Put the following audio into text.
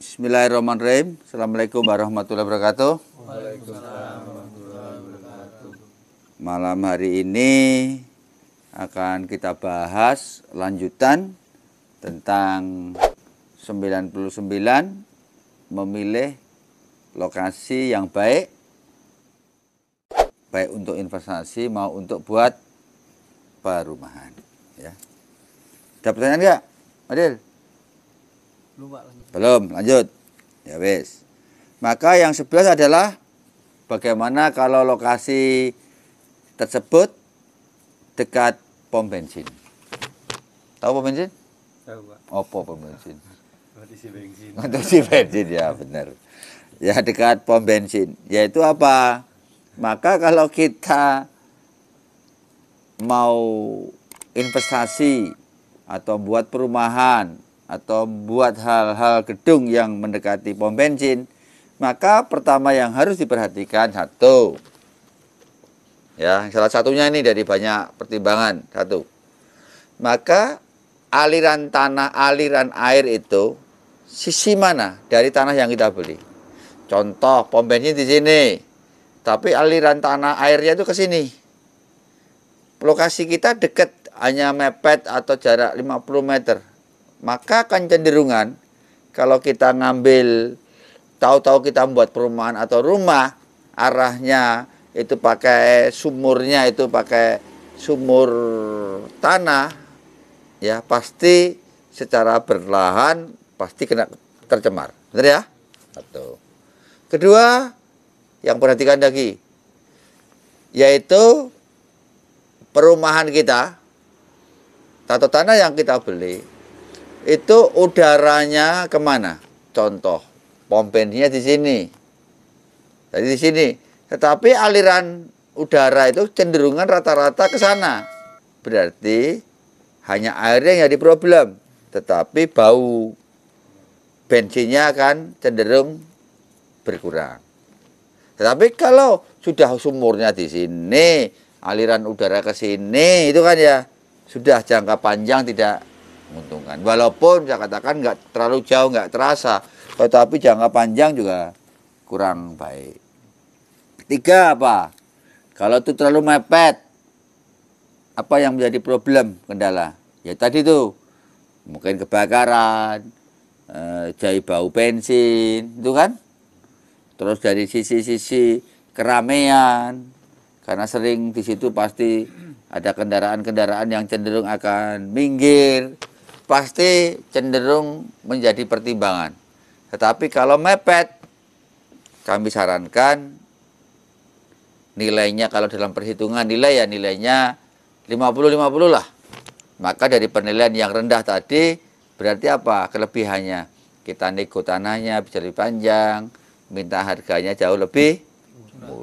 Bismillahirrahmanirrahim. Assalamualaikum warahmatullahi wabarakatuh. Waalaikumsalam warahmatullahi wabarakatuh. Malam hari ini akan kita bahas lanjutan tentang 99 memilih lokasi yang baik baik untuk investasi mau untuk buat perumahan ya. Ada pertanyaan enggak? Adil? Belum, Pak. Lanjut. Belum, lanjut. Ya wes Maka yang sebelas adalah bagaimana kalau lokasi tersebut dekat pom bensin. Tahu pom bensin? Tahu, Pak. Apa pom bensin? si bensin. si bensin ya, benar. Ya dekat pom bensin. Yaitu apa? Maka kalau kita mau investasi atau buat perumahan atau buat hal-hal gedung yang mendekati pom bensin, maka pertama yang harus diperhatikan satu. Ya, salah satunya ini dari banyak pertimbangan. Satu. Maka aliran tanah, aliran air itu sisi mana dari tanah yang kita beli. Contoh pom bensin di sini. Tapi aliran tanah airnya itu ke sini. Lokasi kita dekat hanya mepet atau jarak 50 meter maka cenderungan kalau kita ngambil tahu-tahu kita membuat perumahan atau rumah arahnya itu pakai sumurnya itu pakai sumur tanah ya pasti secara berlahan pasti kena tercemar benar ya satu kedua yang perhatikan lagi yaitu perumahan kita atau tanah yang kita beli itu udaranya kemana? Contoh, pom bensinnya di sini. tadi di sini. Tetapi aliran udara itu cenderungan rata-rata ke sana. Berarti hanya airnya yang jadi problem. Tetapi bau bensinnya akan cenderung berkurang. Tetapi kalau sudah sumurnya di sini, aliran udara ke sini, itu kan ya sudah jangka panjang tidak menguntungkan. Walaupun saya katakan nggak terlalu jauh, nggak terasa, tetapi jangka panjang juga kurang baik. Tiga apa? Kalau itu terlalu mepet, apa yang menjadi problem kendala? Ya tadi tuh mungkin kebakaran, eh, bau bensin, itu kan? Terus dari sisi-sisi keramaian, karena sering di situ pasti ada kendaraan-kendaraan yang cenderung akan minggir pasti cenderung menjadi pertimbangan. Tetapi kalau mepet, kami sarankan nilainya kalau dalam perhitungan nilai ya nilainya 50-50 lah. Maka dari penilaian yang rendah tadi, berarti apa kelebihannya? Kita nego tanahnya bisa lebih panjang, minta harganya jauh lebih murah.